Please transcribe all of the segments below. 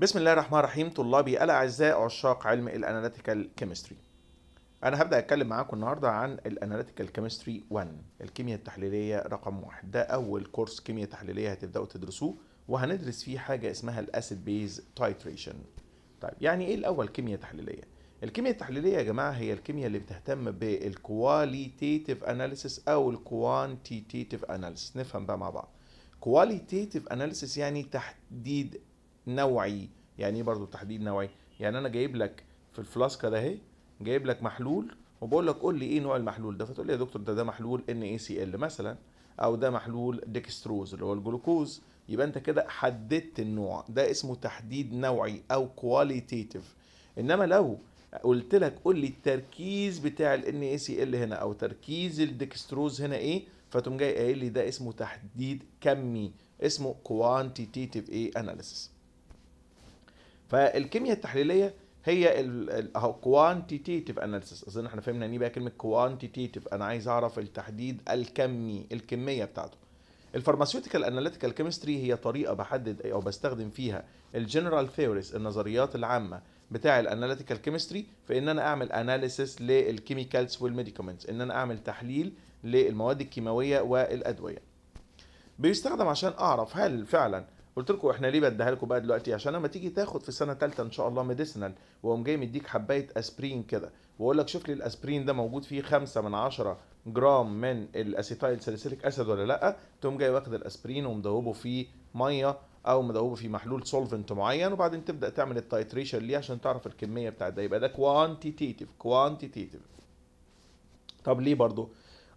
بسم الله الرحمن الرحيم طلابي الأعزاء عشاق علم الأناليتيكال كيمستري أنا هبدأ أتكلم معاكم النهاردة عن الأناليتيكال كيمستري 1 الكيمياء التحليلية رقم 1 ده أول كورس كيمياء تحليلية هتبدأوا تدرسوه وهندرس فيه حاجة اسمها الأسيد بيز تايتريشن طيب يعني إيه الأول كيمياء تحليلية؟ الكيمياء التحليلية يا جماعة هي الكيمياء اللي بتهتم بالكواليتيف أناليسيس أو الكوانتيتيف أناليسيس نفهم بقى مع بعض كواليتيف أناليسيس يعني تحديد نوعي يعني ايه برضو تحديد نوعي يعني انا جايب لك في الفلاسكه ده اهي جايب لك محلول وبقول لك قول لي ايه نوع المحلول ده فتقول لي يا دكتور ده ده محلول ان اي سي ال مثلا او ده محلول ديكستروز اللي هو الجلوكوز يبقى انت كده حددت النوع ده اسمه تحديد نوعي او كواليتيتيف انما لو قلت لك قول لي التركيز بتاع الان اي سي ال هنا او تركيز الديكستروز هنا ايه فتقوم جاي قايل لي ده اسمه تحديد كمي اسمه كوانتيتيف ايه اناليسيس فالكيمياء التحليليه هي الكوانتيتيف اناليسيس اظن احنا فهمنا يعني ايه بقى كلمه كوانتيتيف انا عايز اعرف التحديد الكمي الكميه بتاعته الفارماسيوتيكال اناليتيكال كيمستري هي طريقه بحدد او بستخدم فيها الجنرال ثيوريز النظريات العامه بتاع الاناليتيكال كيمستري في ان انا اعمل اناليسيس للكيميكالز والميديكومنتس ان انا اعمل تحليل للمواد الكيماويه والادويه بيستخدم عشان اعرف هل فعلا قلت لكم احنا ليه بديها لكم بقى دلوقتي عشان لما تيجي تاخد في سنه ثالثه ان شاء الله ميديسينال واقوم جاي مديك حبايه اسبرين كده واقول لك شوف لي الاسبرين ده موجود فيه 5 من 10 جرام من الاسيتايل ساليسيليك اسيد ولا لا تقوم جاي واخد الاسبرين ومدوبه في ميه او مدوبه في محلول سولفنت معين وبعدين تبدا تعمل التايتريشن ليه عشان تعرف الكميه بتاعت ده يبقى ده كوانتيتيف كوانتيتيف طب ليه برضو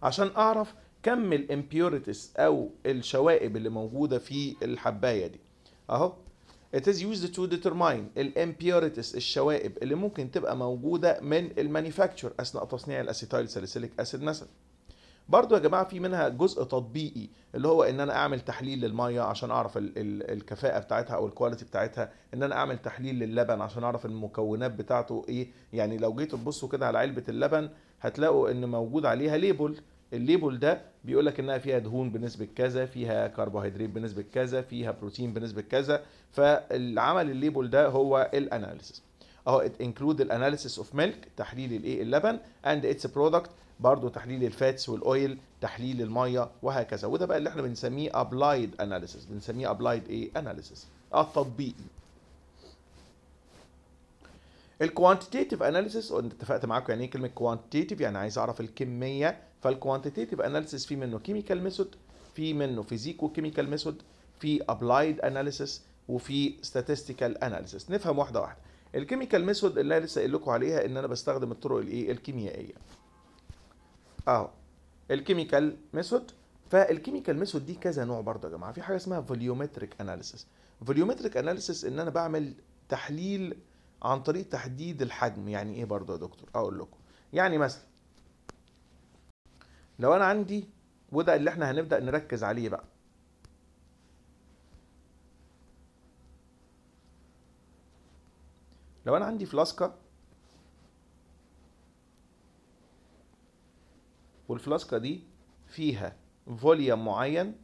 عشان اعرف كم الامبيوريتيز او الشوائب اللي موجوده في الحبايه دي اهو it is used to determine الامبيوريتيز الشوائب اللي ممكن تبقى موجوده من المانيفاكتشر اثناء تصنيع الاسيتايل ساليسيليك اسيد مثلا برضو يا جماعه في منها جزء تطبيقي اللي هو ان انا اعمل تحليل للميه عشان اعرف ال ال الكفاءه بتاعتها او الكواليتي بتاعتها ان انا اعمل تحليل للبن عشان اعرف المكونات بتاعته ايه يعني لو جيتوا تبصوا كده على علبه اللبن هتلاقوا ان موجود عليها ليبل الليبل ده بيقول لك انها فيها دهون بنسبه كذا فيها كربوهيدرات بنسبه كذا فيها بروتين بنسبه كذا فالعمل الليبل ده هو الاناليسيس اهو ات انكلود الاناليسيس اوف ميلك تحليل الايه اللبن اند اتس برودكت برضه تحليل الفاتس والاويل تحليل الميه وهكذا وده بقى اللي احنا بنسميه ابلايد اناليسيس بنسميه ابلايد ايه اناليسيس التطبيقي الكوانتيتيف اناليسيس اتفقت معاكم يعني ايه كلمه كوانتيتيف يعني عايز اعرف الكميه فالكوانتيتيف اناليسيس في منه كيميكال ميثود في منه فيزيكو كيميكال ميثود في ابلايد اناليسيس وفي statistical analysis نفهم واحده واحده الكيميكال ميثود اللي انا لسه قايل لكم عليها ان انا بستخدم الطرق الايه الكيميائيه اهو الكيميكال ميثود فالكيميكال ميثود دي كذا نوع برضه يا جماعه في حاجه اسمها فوليومتريك اناليسيس فوليومتريك اناليسيس ان انا بعمل تحليل عن طريق تحديد الحجم يعني ايه برضه يا دكتور اقول لكم يعني مثلا لو انا عندي وده اللي احنا هنبدا نركز عليه بقى لو انا عندي فلاسكه والفلاسكه دي فيها فوليوم معين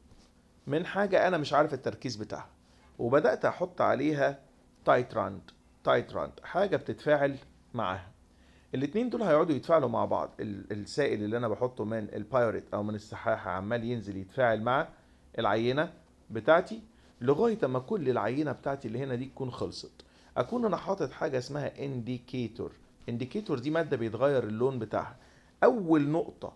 من حاجه انا مش عارف التركيز بتاعها وبدات احط عليها تايتراند تايتراند حاجه بتتفاعل معاها الاثنين دول هيقعدوا يتفاعلوا مع بعض السائل اللي انا بحطه من البايرت او من السحاحه عمال ينزل يتفاعل مع العينه بتاعتي لغايه اما كل العينه بتاعتي اللي هنا دي تكون خلصت اكون انا حاطط حاجه اسمها انديكيتور انديكيتور دي ماده بيتغير اللون بتاعها اول نقطه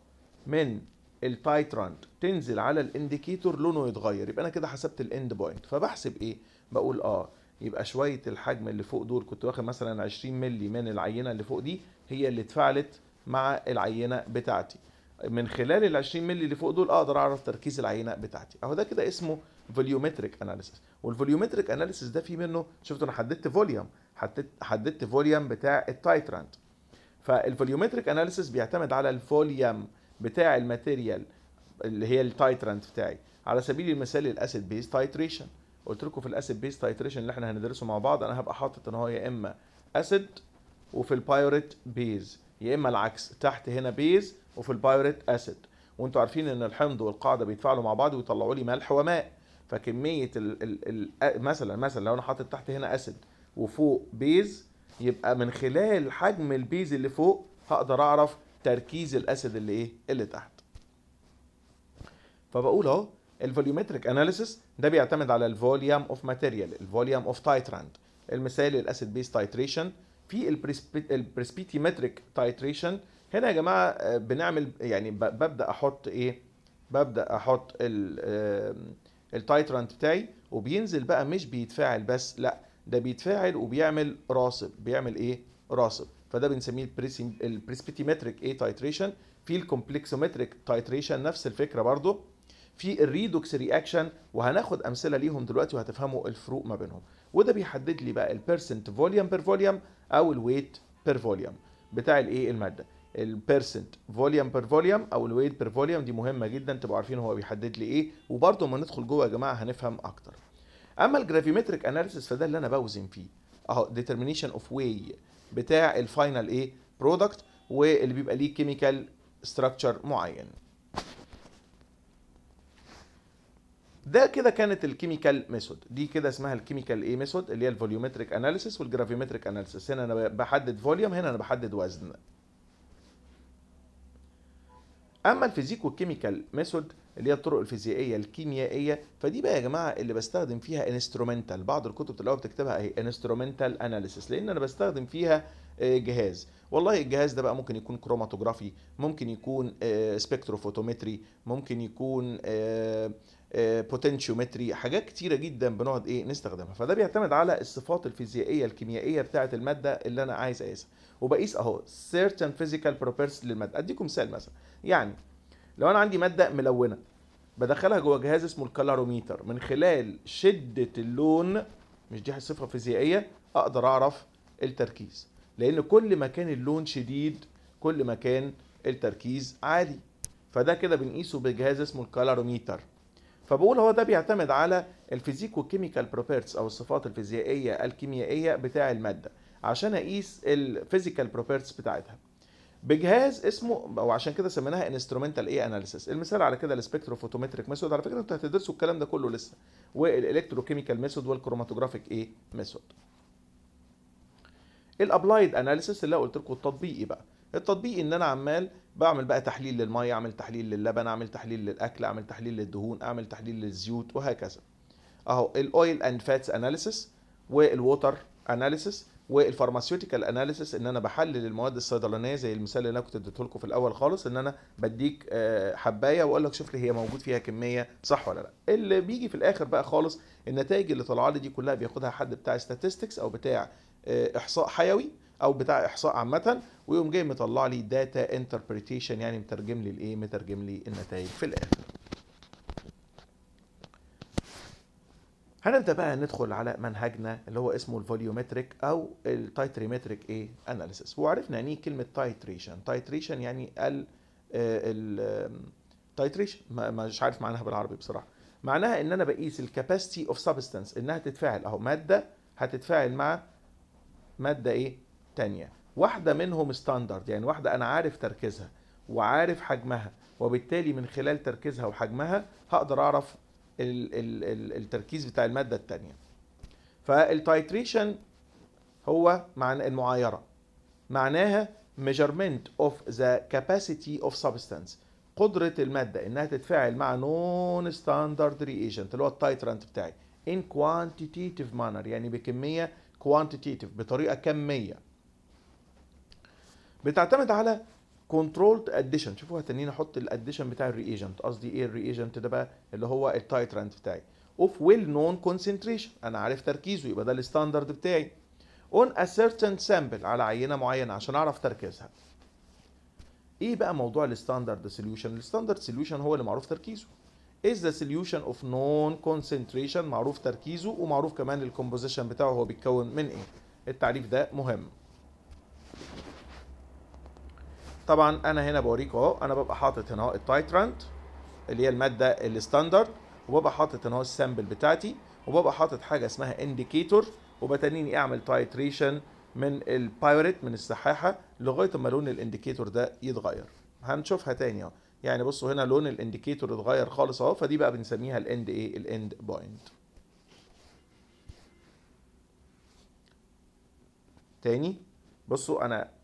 من التايتراند تنزل على الانديكيتور لونه يتغير يبقى انا كده حسبت الاند بوينت فبحسب ايه بقول اه يبقى شويه الحجم اللي فوق دول كنت واخد مثلا 20 مللي من العينه اللي فوق دي هي اللي اتفاعلت مع العينه بتاعتي من خلال ال 20 مللي اللي فوق دول اقدر اعرف تركيز العينه بتاعتي اهو ده كده اسمه فوليومتريك اناليسيس والفوليومتريك اناليسيس ده في منه شفتوا انا حددت فوليوم حددت فوليوم بتاع التايترانت فالفوليومتريك اناليسيس بيعتمد على الفوليوم بتاع الماتيريال اللي هي التايترانت بتاعي على سبيل المثال الاسيد بيز تايتريشن قلت لكم في الاسيد بيس تايتريشن اللي احنا هندرسه مع بعض انا هبقى حاطط ان هو يا اما اسيد وفي البايوريت بيز يا اما العكس تحت هنا بيز وفي البايوريت اسيد وانتم عارفين ان الحمض والقاعده بيتفاعلوا مع بعض ويطلعوا لي ملح وماء فكميه الـ الـ الـ مثلا مثلا لو انا حاطط تحت هنا اسيد وفوق بيز يبقى من خلال حجم البيز اللي فوق هقدر اعرف تركيز الاسيد اللي ايه اللي تحت فبقول اهو الفوليومتريك اناليسيس ده بيعتمد على الفوليوم اوف ماتيريال الفوليوم اوف تايتراند المثال الاسيد بيس تايتريشن في البريسبيتيمتريك تايتريشن هنا يا جماعه آه، بنعمل يعني ببدا احط ايه ببدا احط التايترانت بتاعي وبينزل بقى مش بيتفاعل بس لا ده بيتفاعل وبيعمل راصب بيعمل ايه راصب فده بنسميه البريسبيتيمتريك ايه تايتريشن في الكومبلكسومتريك تايتريشن نفس الفكره برضو في الريدوكس رياكشن وهناخد امثله ليهم دلوقتي وهتفهموا الفروق ما بينهم وده بيحدد لي بقى البيرسنت فوليوم بير فوليوم او الويت بير فوليوم بتاع الايه الماده البيرسنت فوليوم بير فوليوم او الويت بير فوليوم دي مهمه جدا تبقوا عارفين هو بيحدد لي ايه وبرده لما ندخل جوه يا جماعه هنفهم اكتر اما الجرافيمتريك اناليسيس فده اللي انا بوزن فيه اهو ديترمينيشن اوف واي بتاع الفاينل ايه برودكت واللي بيبقى ليه كيميكال ستراكشر معين ده كده كانت الكيميكال ميثود دي كده اسمها الكيميكال ايه ميثود اللي هي الفوليومتريك اناليسيس والجرافيومتريك اناليسيس هنا انا بحدد فوليوم هنا انا بحدد وزن اما الفيزيك والكيميكال ميثود اللي هي الطرق الفيزيائيه الكيميائيه فدي بقى يا جماعه اللي بستخدم فيها انسترومنتال بعض الكتب تلاقوها بتكتبها اهي انسترومنتال اناليسيس لان انا بستخدم فيها آه، جهاز والله الجهاز ده بقى ممكن يكون كروماتوجرافي ممكن يكون سبكتروفوتومتري آه، ممكن يكون آه، بوتنشيومتري آه، حاجات كتيره جدا بنقعد ايه نستخدمها فده بيعتمد على الصفات الفيزيائيه الكيميائيه بتاعه الماده اللي انا عايز اقيسها وبقيس اهو سيرتن فيزيكال بروبرتيز للماده اديكم مثال مثلا يعني لو انا عندي ماده ملونه بدخلها جوه جهاز اسمه الكالوروميتر من خلال شده اللون مش دي صفه فيزيائيه اقدر اعرف التركيز لان كل ما كان اللون شديد كل ما كان التركيز عالي فده كده بنقيسه بجهاز اسمه الكالوروميتر فبقول هو ده بيعتمد على الفيزيكو كيميكال بروبرتس او الصفات الفيزيائيه الكيميائيه بتاع الماده عشان اقيس الفيزيكال بروبرتس بتاعتها بجهاز اسمه او عشان كده سميناها انسترومنتال اي اناليسيس المثال على كده الاسبكتروفوتومتريك ميثود على فكره انتوا هتدرسوا الكلام ده كله لسه والالكتروكيميكال ميثود والكروماتوجرافيك ايه ميثود الابلايد اناليسيس اللي قلت لكم التطبيقي بقى التطبيق ان انا عمال بعمل بقى تحليل للميه اعمل تحليل للبن اعمل تحليل للاكل اعمل تحليل للدهون اعمل تحليل للزيوت وهكذا اهو الاويل اند فاتس اناليسيس والووتر اناليسيس والفارماسيوتيكال اناليسيس ان انا بحلل المواد الصيدلانيه زي المثال اللي انا كنت اديته لكم في الاول خالص ان انا بديك آه، حبايه واقول لك شوف لي هي موجود فيها كميه صح ولا لا اللي بيجي في الاخر بقى خالص النتائج اللي طالعه لي دي كلها بياخدها حد بتاع ستاتستكس او بتاع آه، احصاء حيوي او بتاع احصاء عامه ويقوم جاي مطلع لي داتا انتربريتيشن يعني مترجم لي الايه مترجم لي النتائج في الاخر هنبدا بقى ندخل على منهجنا اللي هو اسمه الفوليومتريك او التايتريمتريك ايه اناليسيس وعرفنا يعني ايه كلمه تايتريشن تايتريشن يعني ال آه، ال التايتريشن مش عارف معناها بالعربي بصراحه معناها ان انا بقيس الكاباسيتي اوف سبستانس انها تتفاعل اهو ماده هتتفاعل مع ماده ايه تانية واحدة منهم ستاندرد يعني واحدة أنا عارف تركيزها وعارف حجمها وبالتالي من خلال تركيزها وحجمها هقدر أعرف ال ال التركيز بتاع المادة التانية فالتايتريشن هو معنى المعايرة معناها measurement of the capacity of substance قدرة المادة إنها تتفاعل مع نون ستاندرد reagent اللي هو التايترانت بتاعي in quantitative manner يعني بكمية quantitative بطريقة كمية بتعتمد على كنترولد اديشن شوفوا هتنين احط الاديشن بتاع الريجنت قصدي ايه الريجنت ده بقى اللي هو التايترانت بتاعي اوف ويل نون كونسنتريشن انا عارف تركيزه يبقى ده الستاندرد بتاعي اون ا certain سامبل على عينه معينه عشان اعرف تركيزها ايه بقى موضوع الستاندرد سوليوشن الستاندرد سوليوشن هو اللي معروف تركيزه از ذا سوليوشن اوف نون كونسنتريشن معروف تركيزه ومعروف كمان الكومبوزيشن بتاعه هو بيتكون من ايه التعريف ده مهم طبعا انا هنا بوريكم اهو انا ببقى حاطط هنا التايترنت اللي هي الماده الستاندرد وببقى حاطط هنا السامبل بتاعتي وببقى حاطط حاجه اسمها انديكيتور وبتنيني اعمل تايتريشن من البايوريت من السحاحه لغايه اما لون الانديكيتور ده يتغير هنشوفها تاني اهو يعني بصوا هنا لون الانديكيتور اتغير خالص اهو فدي بقى بنسميها الاند ايه الاند بوينت تاني بصوا انا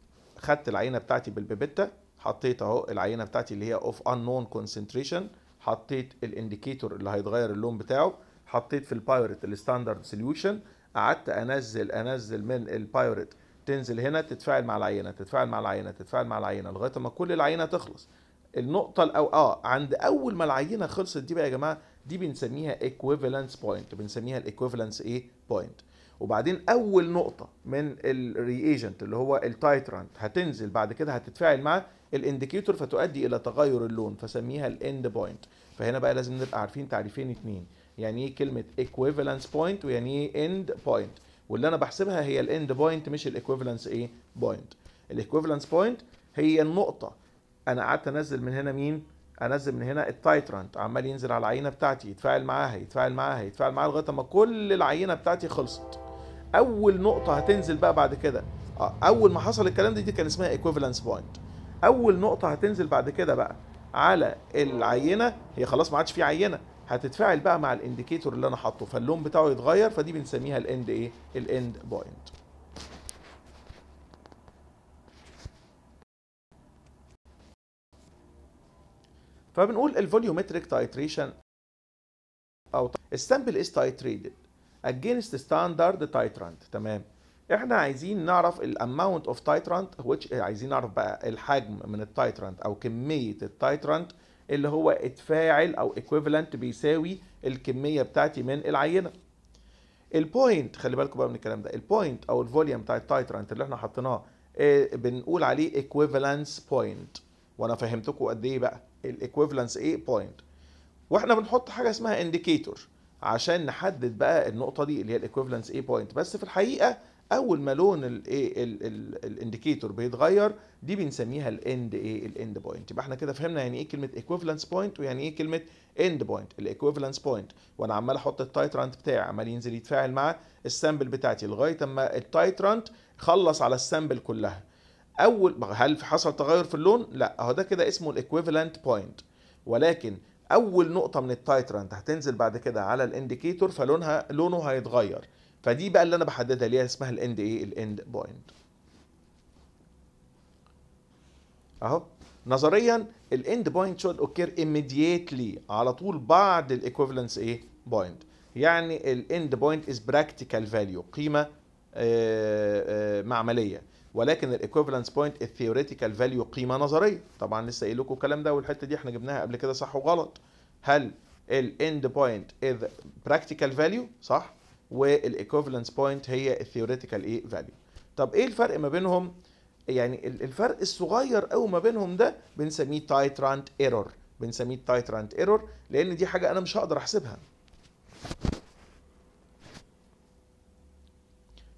خدت العينه بتاعتي بالبيبيتا حطيت اهو العينه بتاعتي اللي هي اوف انون كونسنتريشن حطيت الانديكيتور اللي هيتغير اللون بتاعه حطيت في البايرت الستاندرد سوليوشن قعدت انزل انزل من البايرت تنزل هنا تتفاعل مع العينه تتفاعل مع العينه تتفاعل مع العينه لغايه ما كل العينه تخلص النقطه الأو... اه عند اول ما العينه خلصت دي بقى يا جماعه دي بنسميها equivalence point بنسميها الايكويفالنس ايه بوينت وبعدين اول نقطه من الرياجنت اللي هو التايترانت هتنزل بعد كده هتتفاعل مع الانديكيتور فتؤدي الى تغير اللون فسميها الاند بوينت فهنا بقى لازم نبقى عارفين تعريفين اتنين يعني ايه كلمه ايكويفالنس بوينت ويعني ايه اند بوينت واللي انا بحسبها هي الاند بوينت مش الايكويفالنس ايه بوينت الايكويفالنس بوينت هي النقطه انا قعدت انزل من هنا مين انزل من هنا التايترانت عمال ينزل على العينه بتاعتي يتفاعل معاها يتفاعل معاها يتفاعل معاها لغايه ما كل العينه بتاعتي خلصت اول نقطه هتنزل بقى بعد كده آه، اول ما حصل الكلام دي دي كان اسمها ايكويفالنس بوينت اول نقطه هتنزل بعد كده بقى على العينه هي خلاص ما عادش في عينه هتتفاعل بقى مع الانديكيتور اللي انا حاطه فاللون بتاعه يتغير فدي بنسميها الاند ايه الاند بوينت فبنقول الفوليومتريك تايتريشن او السامبل از تايتريتد against standard titrant تمام احنا عايزين نعرف الاماونت اوف تايترانت عايزين نعرف بقى الحجم من التايترانت او كميه التايترانت اللي هو اتفاعل او equivalent بيساوي الكميه بتاعتي من العينه البوينت خلي بالكم بقى من الكلام ده البوينت او الفوليوم بتاع التايترانت اللي احنا حطيناه آه، بنقول عليه equivalence point وانا فهمتكم قد ايه بقى الايكويفالنس ايه بوينت واحنا بنحط حاجه اسمها انديكيتور عشان نحدد بقى النقطه دي اللي هي الايكوفالنس اي بوينت بس في الحقيقه اول ما لون الانديكيتور بيتغير دي بنسميها الاند ايه الاند بوينت يبقى احنا كده فهمنا يعني ايه كلمه ايكوفالنس بوينت ويعني ايه كلمه اند بوينت الايكوفالنس بوينت وانا عمال احط التايترانت بتاعي عمال ينزل يتفاعل مع السامبل بتاعتي لغايه اما التايترانت خلص على السامبل كلها اول هل حصل تغير في اللون لا اهو ده كده اسمه الايكوفالنت بوينت ولكن اول نقطه من التايترنت هتنزل بعد كده على الانديكيتور فلونها لونه هيتغير فدي بقى اللي انا بحددها ليها اسمها الاند ايه الاند بوينت اهو نظريا الاند بوينت شود اوكير immediately على طول بعد الايكوفالنس ايه بوينت يعني الاند بوينت از براكتيكال فاليو قيمه آه، آه، معمليه ولكن الايكوفالنس بوينت الثيوريتيكال فاليو قيمه نظريه طبعا لسه قايل لكم الكلام ده والحته دي احنا جبناها قبل كده صح وغلط هل الاند بوينت از براكتيكال فاليو صح والايكوفالنس بوينت هي الثيوريتيكال ايه فاليو طب ايه الفرق ما بينهم يعني الفرق الصغير قوي ما بينهم ده بنسميه تايترانت ايرور بنسميه تايترانت ايرور لان دي حاجه انا مش هقدر احسبها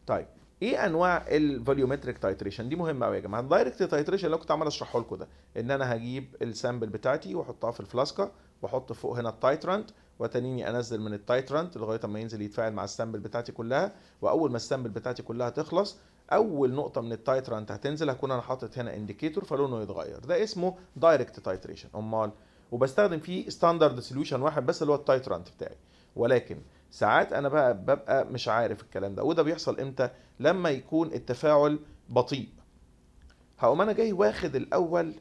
طيب ايه انواع الفوليومتريك تايتريشن دي مهمه قوي يا جماعه الدايركت تايتريشن اللي كنت عمال اشرحه لكم ده ان انا هجيب السامبل بتاعتي واحطها في الفلاسكه واحط فوق هنا التايترانت وتنيني انزل من التايترانت لغايه ما ينزل يتفاعل مع السامبل بتاعتي كلها واول ما السامبل بتاعتي كلها تخلص اول نقطه من التايترانت هتنزل هكون انا حاطط هنا انديكيتور فلونه يتغير ده اسمه دايركت تايتريشن امال وبستخدم فيه ستاندرد سوليوشن واحد بس اللي هو التايترانت بتاعي ولكن ساعات انا بقى ببقى مش عارف الكلام ده وده بيحصل امتى لما يكون التفاعل بطيء هقوم انا جاي واخد الاول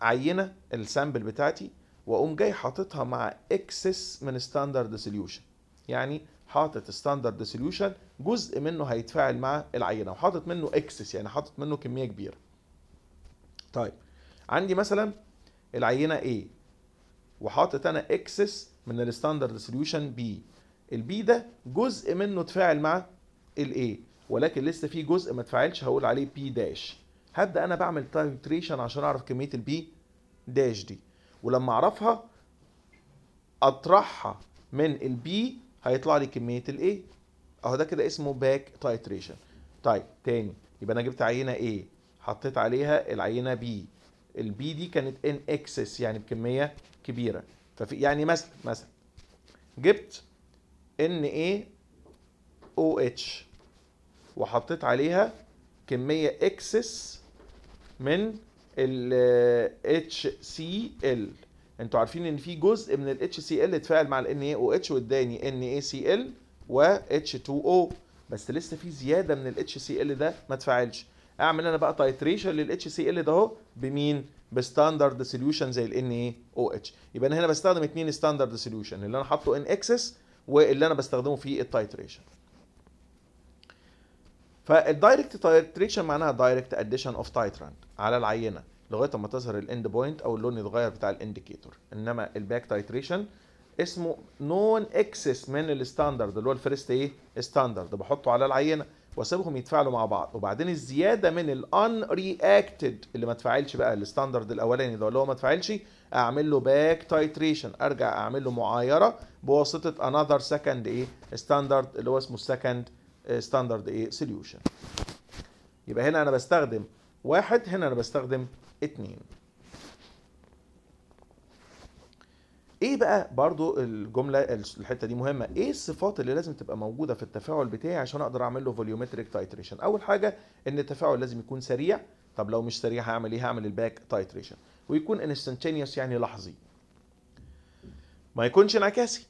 عينه السامبل بتاعتي واقوم جاي حاططها مع اكسس من ستاندرد سوليوشن يعني حاطط ستاندرد سوليوشن جزء منه هيتفاعل مع العينه وحاطط منه اكسس يعني حاطط منه كميه كبيره طيب عندي مثلا العينه A وحاطط انا اكسس من الستاندرد سوليوشن B البي ده جزء منه اتفاعل مع الاي ولكن لسه في جزء ما اتفاعلش هقول عليه بي داش هبدا انا بعمل تايتريشن عشان اعرف كميه البي داش دي ولما اعرفها اطرحها من البي هيطلع لي كميه الاي اهو ده كده اسمه باك تايتريشن طيب تاني يبقى انا جبت عينه ايه حطيت عليها العينه بي البي دي كانت ان اكسس يعني بكميه كبيره ففي يعني مثلا مثلا جبت ان ايه او اتش وحطيت عليها كميه اكسس من ال HCl انتوا عارفين ان في جزء من ال HCl اتفاعل مع ال NaOH واداني NaCl و H2O بس لسه في زياده من ال HCl ده ما اتفاعلش اعمل انا بقى تايتريشن لل HCl ده اهو بمين بستاندرد سوليوشن زي ال NaOH يبقى انا هنا بستخدم اتنين ستاندرد سوليوشن اللي انا حاطه ان اكسس واللي انا بستخدمه في التايتريشن فالدايركت تايتريشن معناها دايركت اديشن اوف تايتراند على العينه لغايه ما تظهر الاند بوينت او اللون يتغير بتاع الانديكيتور انما الباك تايتريشن اسمه نون اكسس من الستاندرد اللي هو الفيرست ايه ستاندرد بحطه على العينه واسيبهم يتفاعلوا مع بعض وبعدين الزياده من الان رياكتد اللي ما تفاعلش بقى الستاندرد الاولاني ده اللي هو ما تفاعلش اعمل له باك تايتريشن ارجع اعمل له معايره بواسطه انذر سكند ايه ستاندرد اللي هو اسمه السكند آه، ستاندرد ايه سوليوشن يبقى هنا انا بستخدم واحد هنا انا بستخدم اتنين ايه بقى برضو الجمله الحته دي مهمه ايه الصفات اللي لازم تبقى موجوده في التفاعل بتاعي عشان اقدر اعمل له فوليومتريك تايتريشن اول حاجه ان التفاعل لازم يكون سريع طب لو مش سريع هعمل ايه هعمل الباك تايتريشن ويكون انستنتينيوس يعني لحظي ما يكونش انعكاسي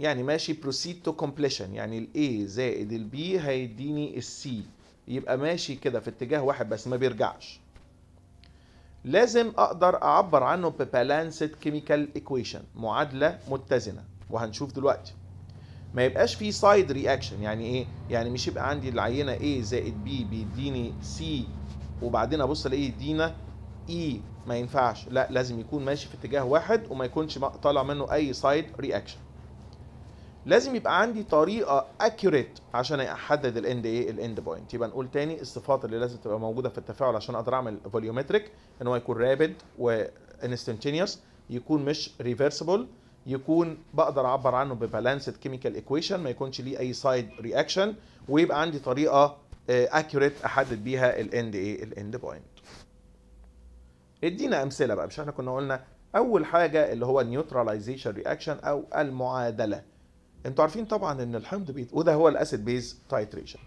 يعني ماشي بروسيد تو كومبليشن يعني الاي زائد البي هيديني السي يبقى ماشي كده في اتجاه واحد بس ما بيرجعش لازم اقدر اعبر عنه ببالانسد كيميكال ايكويشن معادله متزنه وهنشوف دلوقتي ما يبقاش فيه سايد رياكشن يعني ايه يعني مش يبقى عندي العينه A زائد B بيديني C وبعدين ابص الاقيه يدينا اي e ما ينفعش لا لازم يكون ماشي في اتجاه واحد وما يكونش طالع منه اي سايد رياكشن لازم يبقى عندي طريقه اكيوريت عشان احدد الاند ايه الاند بوينت يبقى نقول تاني الصفات اللي لازم تبقى موجوده في التفاعل عشان اقدر اعمل فوليومتريك ان هو يكون رابد وانستنتينيوس يكون مش ريفرسبل يكون بقدر اعبر عنه ببالانسد كيميكال ايكويشن ما يكونش ليه اي سايد رياكشن ويبقى عندي طريقه اكيوريت آه، احدد بيها الاند ايه الاند بوينت ادينا امثله بقى مش احنا كنا قلنا اول حاجه اللي هو النيوتراليزيشن رياكشن او المعادله انتوا عارفين طبعا ان الحمض بيت وده هو الاسيد بيز تايتريشن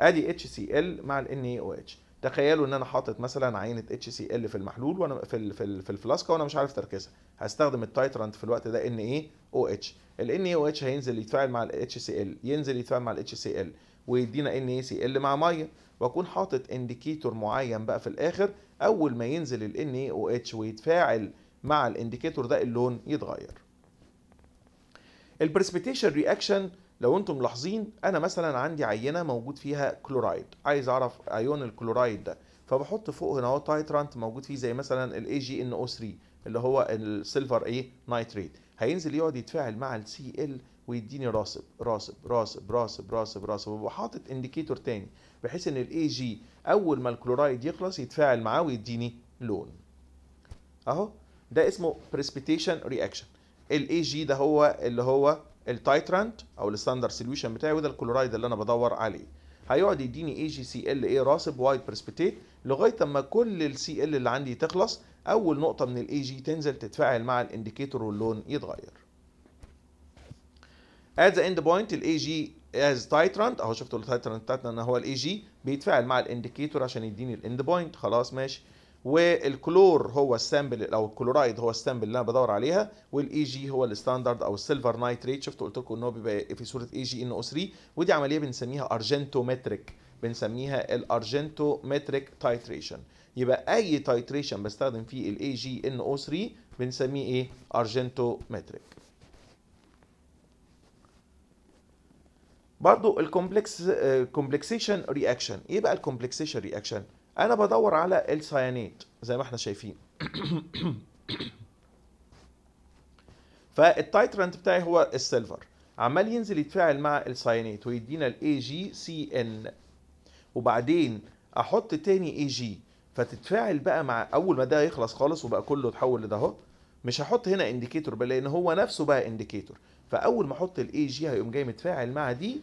ادي اتش سي ال مع ال اتش تخيلوا ان انا حاطط مثلا عينه اتش سي ال في المحلول وانا في الـ في, في الفلاسكه وانا مش عارف تركيزها هستخدم التايترانت في الوقت ده ان اي او اتش ال ان او اتش هينزل يتفاعل مع الاتش سي ال ينزل يتفاعل مع الاتش سي ال ويدينا ان اي سي ال مع ميه واكون حاطط انديكيتور معين بقى في الاخر اول ما ينزل ال NaOH ويتفاعل مع الانديكيتور ده اللون يتغير البريسبيتيشن رياكشن لو انتم ملاحظين انا مثلا عندي عينه موجود فيها كلورايد عايز اعرف ايون الكلورايد ده فبحط فوق هنا تايترانت موجود فيه زي مثلا الاي جي ان او 3 اللي هو السيلفر ايه نايتريت هينزل يقعد يتفاعل مع السي ال ويديني راسب راسب راسب راسب راسب راسب وبحاطط انديكيتور تاني بحيث ان الاي جي اول ما الكلورايد يخلص يتفاعل معاه ويديني لون اهو ده اسمه بريسبيتيشن رياكشن الاي جي ده هو اللي هو التايترانت او الستاندرد سوليوشن بتاعي وده الكلورايد اللي انا بدور عليه هيقعد يديني اي جي سي ال اي راسب وايت بريسبيتيت لغايه اما كل السي ال اللي عندي تخلص اول نقطه من الاي جي تنزل تتفاعل مع الانديكيتور واللون يتغير at the end point الاي جي از تايترنت اهو شفتوا التايترنت بتاعتنا ان هو الاي جي بيتفاعل مع الانديكيتور عشان يديني الاند بوينت خلاص ماشي والكلور هو السامبل او الكلورايد هو السامبل اللي انا بدور عليها والاي جي هو الستاندرد او السيلفر نايتريت شفتوا قلت لكم ان هو بيبقى في صوره اي جي ان او 3 ودي عمليه بنسميها ارجنتومتريك بنسميها الارجنتومتريك تايتريشن يبقى اي تايتريشن بستخدم فيه الاي جي ان او 3 بنسميه ايه ارجنتومتريك برضو الكومبلكس كومبلكسيشن رياكشن ايه بقى الكومبلكسيشن رياكشن انا بدور على السيانيد زي ما احنا شايفين فالتايترنت بتاعي هو السيلفر عمال ينزل يتفاعل مع السيانيت ويدينا الاي جي سي ان وبعدين احط تاني اي جي فتتفاعل بقى مع اول ما ده يخلص خالص وبقى كله اتحول لده مش هحط هنا انديكيتور بقى لان هو نفسه بقى انديكيتور فاول ما احط الاي جي هيقوم جاي متفاعل مع دي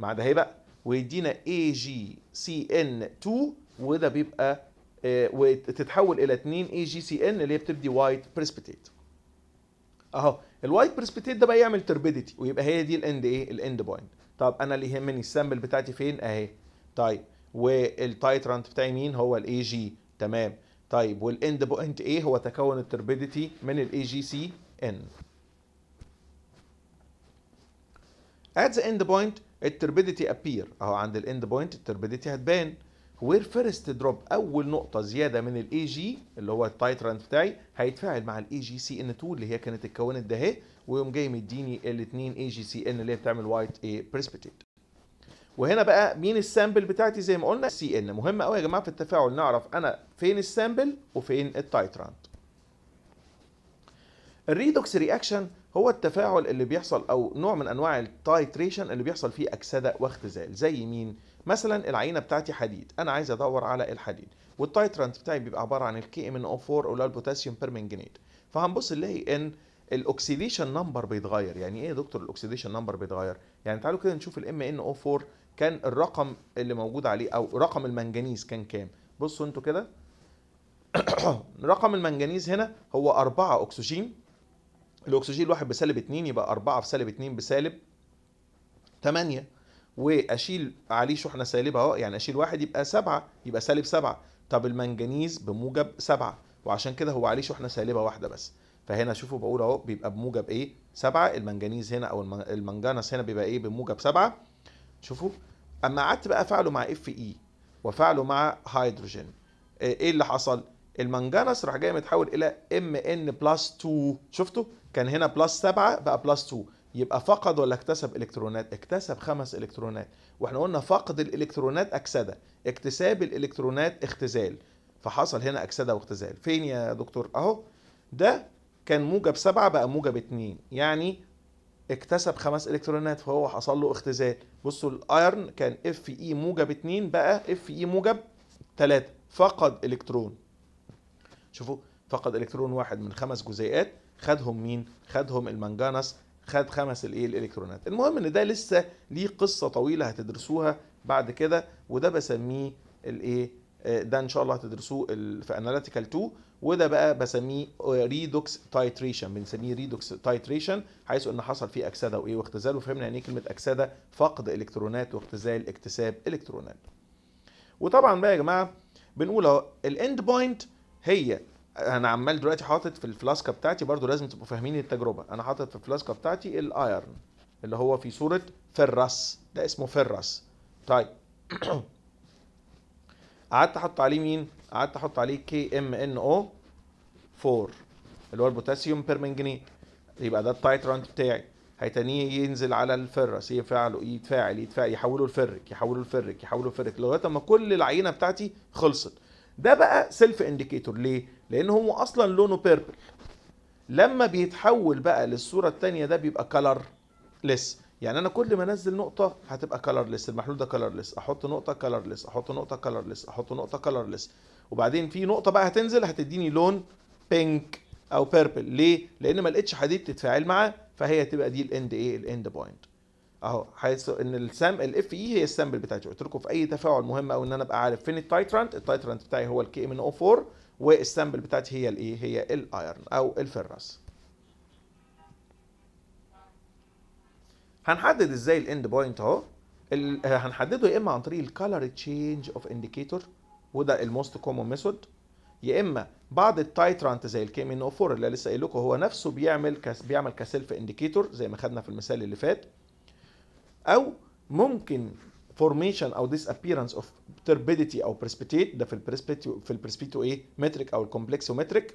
مع ده بقى ويدينا اي جي سي ان 2 وده بيبقى آه، وتتحول الى 2 اي جي سي ان اللي هي بتدي وايت بريسبيتيت اهو الوايت بريسبيتيت ده بقى يعمل تربيديتي ويبقى هي دي الاند ايه الاند بوينت طب انا اللي يهمني السامبل بتاعتي فين اهي طيب والتايترانت بتاعي مين هو الاي جي تمام طيب والاند بوينت ايه هو تكون التربيديتي من الاي جي سي ان at the end point التربيديتي appear اهو عند الاند بوينت التربيديتي هتبان وير فيرست دروب اول نقطه زياده من الاي جي اللي هو التايترانت بتاعي هيتفاعل مع الاي جي سي ان 2 اللي هي كانت اتكونت ده ويوم ويقوم جاي مديني الاثنين اي جي سي ان اللي هي بتعمل وايت اي بريسبيتيت وهنا بقى مين السامبل بتاعتي زي ما قلنا سي ان مهم قوي يا جماعه في التفاعل نعرف انا فين السامبل وفين التايترانت الريدوكس رياكشن هو التفاعل اللي بيحصل او نوع من انواع التايتريشن اللي بيحصل فيه اكسده واختزال زي مين مثلا العينه بتاعتي حديد انا عايز ادور على الحديد والتايترانت بتاعي بيبقى عباره عن الكي ام ان او 4 او البوتاسيوم بيرمنجنيت فهنبص نلاقي ان الاكسيديشن نمبر بيتغير يعني ايه يا دكتور الاكسيديشن نمبر بيتغير يعني تعالوا كده نشوف الام ان او 4 كان الرقم اللي موجود عليه او رقم المنجنيز كان كام بصوا انتوا كده رقم المنجنيز هنا هو 4 اكسجين الاكسجين الواحد بسالب 2 يبقى 4 في سالب 2 بسالب 8 واشيل عليه شحنه سالبه اهو يعني اشيل واحد يبقى 7 يبقى سالب 7 طب المنجنيز بموجب 7 وعشان كده هو عليه شحنه سالبه واحده بس فهنا شوفوا بقول اهو بيبقى بموجب ايه 7 المنجنيز هنا او المنجنس هنا بيبقى ايه بموجب 7 شوفوا اما قعدت بقى فعله مع اف اي وفعله مع هيدروجين آه، ايه اللي حصل المنجنس راح جاي متحول الى ام ان بلس 2 شفتوا كان هنا بلس 7 بقى بلس 2 يبقى فقد ولا اكتسب الكترونات اكتسب خمس الكترونات واحنا قلنا فقد الالكترونات اكسده اكتساب الالكترونات اختزال فحصل هنا اكسده واختزال فين يا دكتور اهو ده كان موجب سبعة بقى موجب 2 يعني اكتسب خمس الكترونات فهو حصل له اختزال بصوا الايرن كان اف اي e موجب 2 بقى اف اي e موجب 3 فقد الكترون شوفوا فقد الكترون واحد من خمس جزيئات خدهم مين خدهم المنجانس خد خمس الايه الالكترونات المهم ان ده لسه ليه قصه طويله هتدرسوها بعد كده وده بسميه الايه آه، ده ان شاء الله هتدرسوه في اناليتيكال 2 وده بقى بسميه ريدوكس آه، تايتريشن بنسميه ريدوكس تايتريشن حيث ان حصل فيه اكسده وايه واختزال وفهمنا يعني ايه كلمه اكسده فقد الكترونات واختزال اكتساب الكترونات وطبعا بقى يا جماعه بنقول اهو الاند بوينت هي انا عمال دلوقتي حاطط في الفلاسكه بتاعتي برضو لازم تبقوا فاهمين التجربه انا حاطط في الفلاسكه بتاعتي الايرن اللي هو في صوره فرس ده اسمه فرس طيب قعدت احط عليه مين قعدت احط عليه كي ام ان او 4 اللي هو البوتاسيوم بيرمنجنيت يبقى ده التايترانت بتاعي هيتنيه ينزل على الفرس يفعله يتفاعل يتفاعل يحوله لفرك يحوله لفرك يحوله لفرك لغايه ما كل العينه بتاعتي خلصت ده بقى سيلف انديكيتور ليه لان هو اصلا لونه بيربل لما بيتحول بقى للصوره الثانيه ده بيبقى كلر لس يعني انا كل ما انزل نقطه هتبقى كلر ليس المحلول ده كلر ليس احط نقطه كلر ليس احط نقطه كلر ليس احط نقطه كلر ليس وبعدين في نقطه بقى هتنزل هتديني لون بينك او بيربل ليه لان ما لقيتش حديد تتفاعل معاه فهي تبقى دي الاند ايه الاند بوينت اهو حيث ان السام الاف اي هي السامبل بتاعتي قلت لكم في اي تفاعل مهم او ان انا ابقى عارف فين التايترانت التايترانت بتاعي هو الكي ام ان او 4 والسامبل بتاعتي هي الايه هي الايرن او الفرس هنحدد ازاي الاند بوينت اهو آه، هنحدده يا اما عن طريق الكالر تشينج اوف انديكيتور وده الموست كومون ميثود يا اما بعض التايترانت زي الكيم او 4 اللي لسه قايل لكم هو نفسه بيعمل كس بيعمل كسلف انديكيتور زي ما خدنا في المثال اللي فات او ممكن formation او disappearance of turbidity او precipitate ده في البريسبيتو في البريسبيتو ايه متريك او الكومبلكسومتريك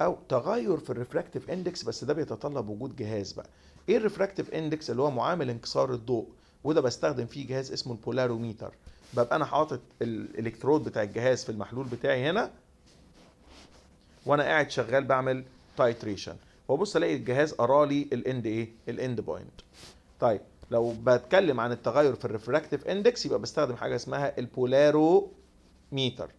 او تغير في الريفراكتيف اندكس بس ده بيتطلب وجود جهاز بقى ايه الريفراكتيف اندكس اللي هو معامل انكسار الضوء وده بستخدم فيه جهاز اسمه البولاروميتر ببقى انا حاطط الالكترود بتاع الجهاز في المحلول بتاعي هنا وانا قاعد شغال بعمل تايتريشن وابص الاقي الجهاز قرالي الاند ايه الاند بوينت طيب لو بتكلم عن التغير في الريفراكتيف اندكس يبقى بستخدم حاجه اسمها البولارو ميتر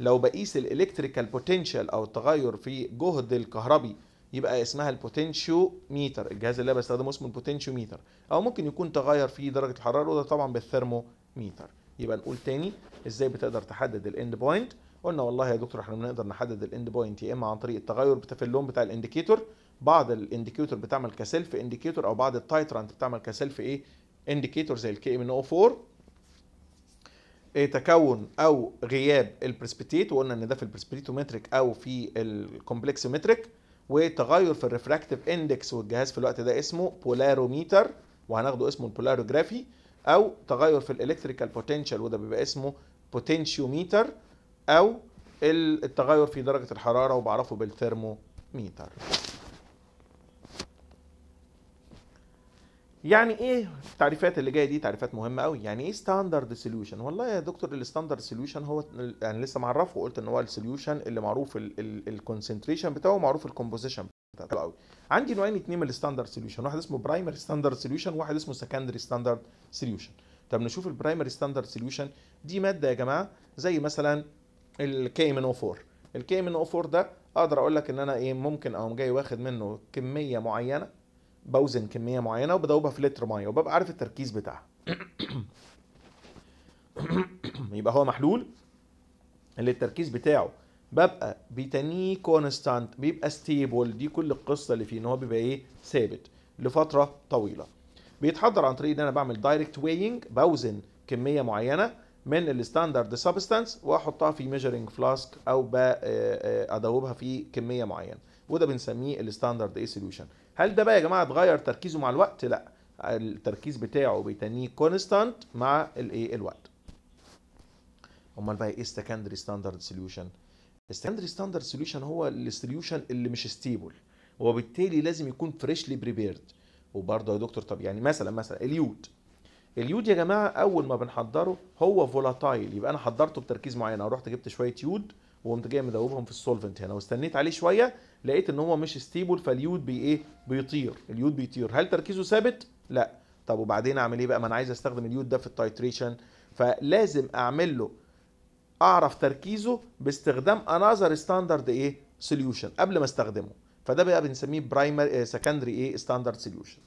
لو بقيس الالكتريكال بوتنشال او التغير في جهد الكهربي يبقى اسمها البوتنشيو ميتر الجهاز اللي انا بستخدمه اسمه البوتنشيو ميتر او ممكن يكون تغير في درجه الحراره وده طبعا بالثرموميتر يبقى نقول تاني ازاي بتقدر تحدد الاند بوينت قلنا والله يا دكتور احنا بنقدر نحدد الاند بوينت يا اما عن طريق التغير في اللون بتاع الانديكيتور بعض الانديكيتور بتعمل كسلف انديكيتور او بعض التايترانت بتعمل كسلف ايه انديكيتور زي الكي ام ان او 4 تكون او غياب البريسبيتيت وقلنا ان ده في البرسبتيتومتريك او في متريك وتغير في الريفراكتيف اندكس والجهاز في الوقت ده اسمه بولاروميتر وهناخده اسمه البولاروجرافي او تغير في الالكتريكال بوتنشال وده بيبقى اسمه بوتنشيوميتر او التغير في درجه الحراره وبعرفه بالثيرموميتر يعني ايه التعريفات اللي جايه دي تعريفات مهمه قوي يعني ايه ستاندرد سوليوشن والله يا دكتور الستاندرد سوليوشن هو يعني لسه معرفه وقلت ان هو السوليوشن اللي معروف الكونسنتريشن بتاعه معروف الكومبوزيشن بتاعه قوي عندي نوعين اتنين من الستاندرد سوليوشن واحد اسمه برايمري ستاندرد سوليوشن وواحد اسمه سكندري ستاندرد سوليوشن طب نشوف البرايمري ستاندرد سوليوشن دي ماده يا جماعه زي مثلا الكي ام ان او 4 الكي ام ان او 4 ده اقدر اقول لك ان انا ايه ممكن اقوم جاي واخد منه كميه معينه بوزن كميه معينه وبدوبها في لتر ميه وببقى عارف التركيز بتاعها يبقى هو محلول اللي التركيز بتاعه ببقى بيتنيه كونستانت بيبقى ستيبل دي كل القصه اللي فيه ان هو بيبقى ايه ثابت لفتره طويله بيتحضر عن طريق ان انا بعمل دايركت وينج بوزن كميه معينه من الستاندرد سبستانس واحطها في ميجرنج فلاسك او بدوبها آه، آه، في كميه معينه وده بنسميه الستاندرد اي سوليوشن هل ده بقى يا جماعه اتغير تركيزه مع الوقت لا التركيز بتاعه بيتنيه كونستانت مع الايه الوقت امال بقى ايه السكندري ستاندرد سوليوشن السكندري ستاندرد سوليوشن هو السوليوشن اللي مش ستيبل وبالتالي لازم يكون فريشلي بريبيرد وبرضه يا دكتور طب يعني مثلا مثلا اليود اليود يا جماعه اول ما بنحضره هو فولاتايل يبقى انا حضرته بتركيز معين انا رحت جبت شويه يود وقمت جاي مدوبهم في السولفنت هنا واستنيت عليه شويه لقيت ان هو مش ستيبل فاليود بي ايه بيطير اليود بيطير هل تركيزه ثابت لا طب وبعدين اعمل ايه بقى ما انا عايز استخدم اليود ده في التايتريشن فلازم اعمل له اعرف تركيزه باستخدام انذر ستاندرد ايه سوليوشن قبل ما استخدمه فده بقى بنسميه برايمري آه، سكندري ايه ستاندرد سوليوشن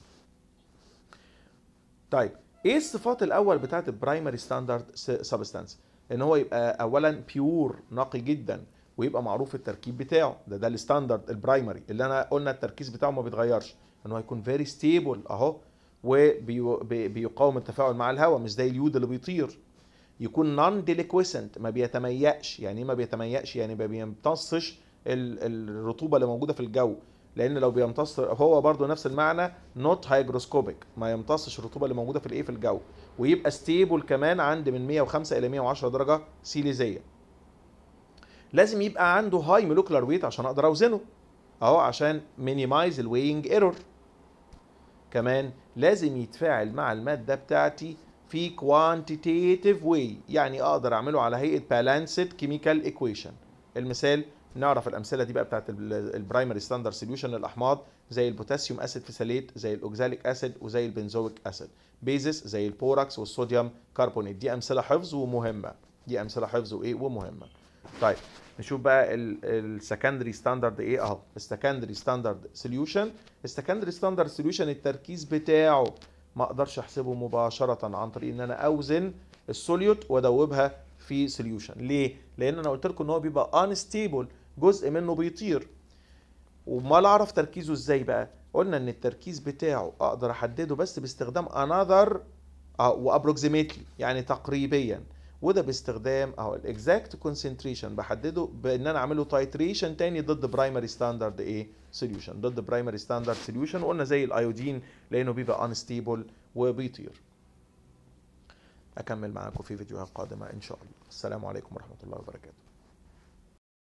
طيب ايه الصفات الاول بتاعت البرايمري ستاندرد سبستانس ان هو يبقى اولا بيور نقي جدا ويبقى معروف التركيب بتاعه ده ده الستاندرد البرايمري اللي انا قلنا التركيز بتاعه ما بيتغيرش انه هيكون فيري ستيبل اهو وبيقاوم التفاعل مع الهواء مش زي اليود اللي بيطير يكون نون ديليكويسنت ما بيتميقش يعني ايه ما بيتميقش يعني ما بيمتصش الرطوبه اللي موجوده في الجو لان لو بيمتص هو برضو نفس المعنى نوت هايجروسكوبيك ما يمتصش الرطوبه اللي موجوده في الايه في الجو ويبقى ستيبل كمان عند من 105 الى 110 درجه سيليزيه لازم يبقى عنده هاي مولكولار ويت عشان اقدر اوزنه اهو عشان مينيمايز الوينج ايرور كمان لازم يتفاعل مع الماده بتاعتي في كوانتيتيف واي يعني اقدر اعمله على هيئه بالانسد كيميكال ايكويشن المثال نعرف الامثله دي بقى بتاعت البرايمري ستاندرد سوليوشن الاحماض زي البوتاسيوم اسيد فيساليت زي الاوكزاليك اسيد وزي البنزويك اسيد بيزس زي البوراكس والصوديوم كربونيت دي امثله حفظ ومهمه دي امثله حفظ وايه ومهمه طيب نشوف بقى السكندري ستاندرد ايه اهو السكندري ستاندرد سوليوشن السكندري ستاندرد سوليوشن التركيز بتاعه ما اقدرش احسبه مباشره عن طريق ان انا اوزن السوليوت وادوبها في سوليوشن ليه لان انا قلت لكم ان هو بيبقى انستيبل جزء منه بيطير وما اعرف تركيزه ازاي بقى قلنا ان التركيز بتاعه اقدر احدده بس باستخدام انذر آه، وابروكسيميتلي يعني تقريبيا وده باستخدام اهو الاكزاكت كونسنتريشن بحدده بان انا اعمله تايتريشن تاني ضد برايمري ستاندرد ايه سوليوشن ضد برايمري ستاندرد سوليوشن وقلنا زي الايودين لانه بيبقى انستيبل وبيطير اكمل معاكم في فيديوهات قادمه ان شاء الله السلام عليكم ورحمه الله وبركاته